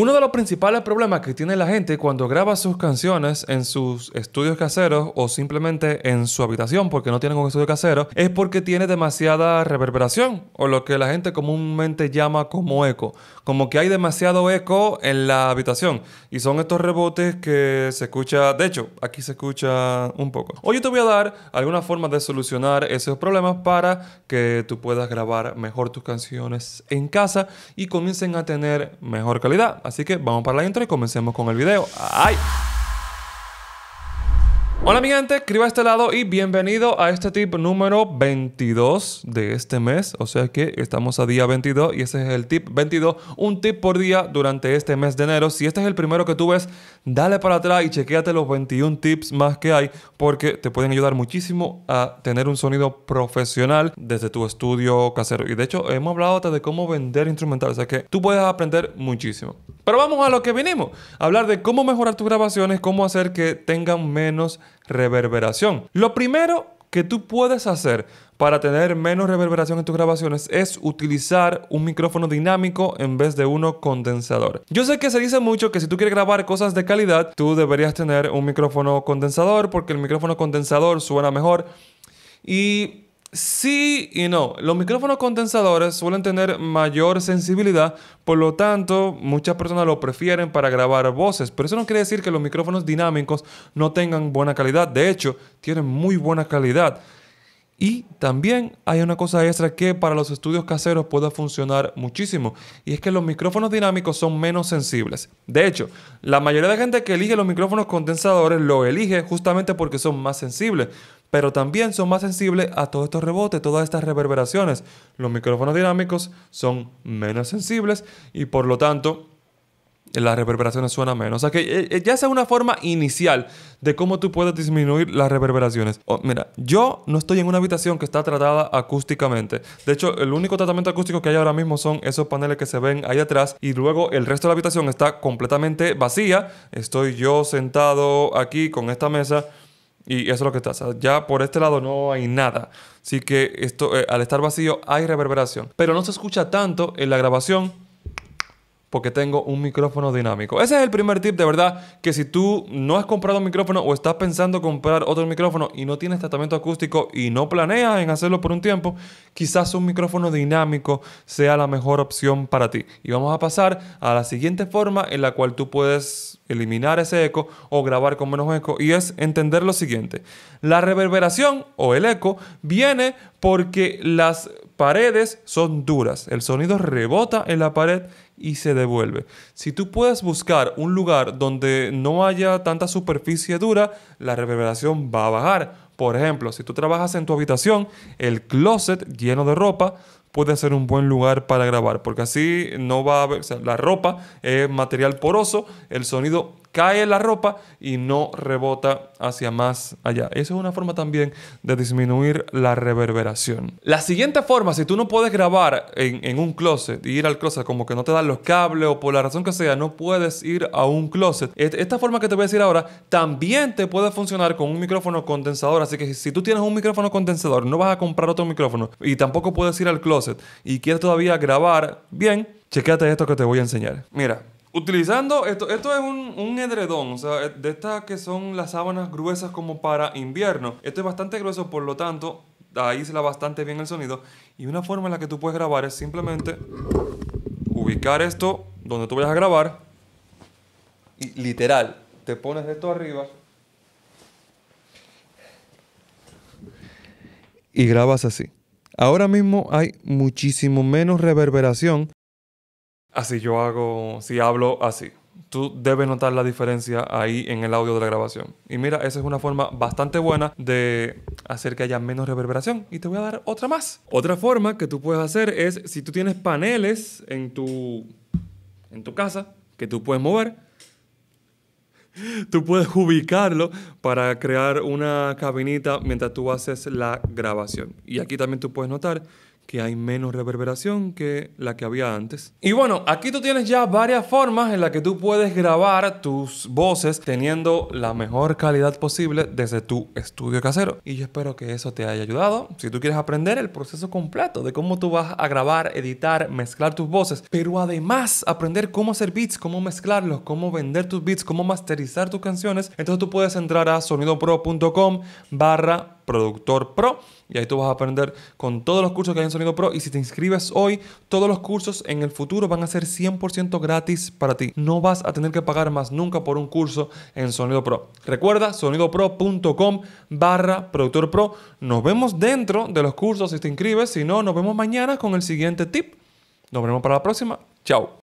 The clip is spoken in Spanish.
Uno de los principales problemas que tiene la gente cuando graba sus canciones en sus estudios caseros o simplemente en su habitación porque no tienen un estudio casero es porque tiene demasiada reverberación o lo que la gente comúnmente llama como eco. Como que hay demasiado eco en la habitación y son estos rebotes que se escucha, de hecho, aquí se escucha un poco. Hoy te voy a dar algunas formas de solucionar esos problemas para que tú puedas grabar mejor tus canciones en casa y comiencen a tener mejor calidad. Así que vamos para la intro y comencemos con el video. ¡Ay! Hola mi gente, escriba a este lado y bienvenido a este tip número 22 de este mes. O sea que estamos a día 22 y ese es el tip 22. Un tip por día durante este mes de enero. Si este es el primero que tú ves, dale para atrás y chequeate los 21 tips más que hay porque te pueden ayudar muchísimo a tener un sonido profesional desde tu estudio casero. Y de hecho hemos hablado hasta de cómo vender instrumental. O sea que tú puedes aprender muchísimo. Pero vamos a lo que vinimos. Hablar de cómo mejorar tus grabaciones, cómo hacer que tengan menos reverberación. Lo primero que tú puedes hacer para tener menos reverberación en tus grabaciones es utilizar un micrófono dinámico en vez de uno condensador. Yo sé que se dice mucho que si tú quieres grabar cosas de calidad, tú deberías tener un micrófono condensador porque el micrófono condensador suena mejor. Y Sí y no. Los micrófonos condensadores suelen tener mayor sensibilidad, por lo tanto, muchas personas lo prefieren para grabar voces, pero eso no quiere decir que los micrófonos dinámicos no tengan buena calidad. De hecho, tienen muy buena calidad. Y también hay una cosa extra que para los estudios caseros puede funcionar muchísimo, y es que los micrófonos dinámicos son menos sensibles. De hecho, la mayoría de gente que elige los micrófonos condensadores lo elige justamente porque son más sensibles pero también son más sensibles a todos estos rebotes, todas estas reverberaciones. Los micrófonos dinámicos son menos sensibles y por lo tanto las reverberaciones suenan menos. O sea que eh, eh, ya sea una forma inicial de cómo tú puedes disminuir las reverberaciones. Oh, mira, yo no estoy en una habitación que está tratada acústicamente. De hecho, el único tratamiento acústico que hay ahora mismo son esos paneles que se ven ahí atrás y luego el resto de la habitación está completamente vacía. Estoy yo sentado aquí con esta mesa y eso es lo que está. ya por este lado no hay nada. Así que esto, eh, al estar vacío hay reverberación. Pero no se escucha tanto en la grabación porque tengo un micrófono dinámico. Ese es el primer tip, de verdad, que si tú no has comprado un micrófono o estás pensando comprar otro micrófono y no tienes tratamiento acústico y no planeas en hacerlo por un tiempo, quizás un micrófono dinámico sea la mejor opción para ti. Y vamos a pasar a la siguiente forma en la cual tú puedes eliminar ese eco o grabar con menos eco y es entender lo siguiente. La reverberación o el eco viene porque las paredes son duras, el sonido rebota en la pared y se devuelve. Si tú puedes buscar un lugar donde no haya tanta superficie dura, la reverberación va a bajar. Por ejemplo, si tú trabajas en tu habitación, el closet lleno de ropa puede ser un buen lugar para grabar, porque así no va a haber, la ropa es material poroso, el sonido cae la ropa y no rebota hacia más allá. Esa es una forma también de disminuir la reverberación. La siguiente forma, si tú no puedes grabar en, un closet y ir al closet como que no te dan los cables o por la razón que sea, no puedes ir a un closet. Esta forma que te voy a decir ahora también te puede funcionar con un micrófono condensador. Así que si tú tienes un micrófono condensador, no vas a comprar otro micrófono y tampoco puedes ir al closet y quieres todavía grabar bien, chequéate esto que te voy a enseñar. Mira. Utilizando, esto, esto es un, un, edredón, o sea, de estas que son las sábanas gruesas como para invierno. Esto es bastante grueso, por lo tanto, aísla bastante bien el sonido. Y una forma en la que tú puedes grabar es simplemente ubicar esto donde tú vayas a grabar. Y literal, te pones esto arriba. Y grabas así. Ahora mismo hay muchísimo menos reverberación así yo hago, si hablo así. Tú debes notar la diferencia ahí en el audio de la grabación. Y mira, esa es una forma bastante buena de hacer que haya menos reverberación. Y te voy a dar otra más. Otra forma que tú puedes hacer es si tú tienes paneles en tu, en tu casa que tú puedes mover, tú puedes ubicarlo para crear una cabinita mientras tú haces la grabación. Y aquí también tú puedes notar que hay menos reverberación que la que había antes. Y bueno, aquí tú tienes ya varias formas en las que tú puedes grabar tus voces teniendo la mejor calidad posible desde tu estudio casero. Y yo espero que eso te haya ayudado. Si tú quieres aprender el proceso completo de cómo tú vas a grabar, editar, mezclar tus voces, pero además aprender cómo hacer beats, cómo mezclarlos, cómo vender tus beats, cómo masterizar tus canciones, entonces tú puedes entrar a sonidopro.com barra Productor Pro. Y ahí tú vas a aprender con todos los cursos que hay en Sonido Pro. Y si te inscribes hoy, todos los cursos en el futuro van a ser 100% gratis para ti. No vas a tener que pagar más nunca por un curso en Sonido Pro. Recuerda, sonidopro.com barra Productor Pro. Nos vemos dentro de los cursos si te inscribes. Si no, nos vemos mañana con el siguiente tip. Nos vemos para la próxima. Chao.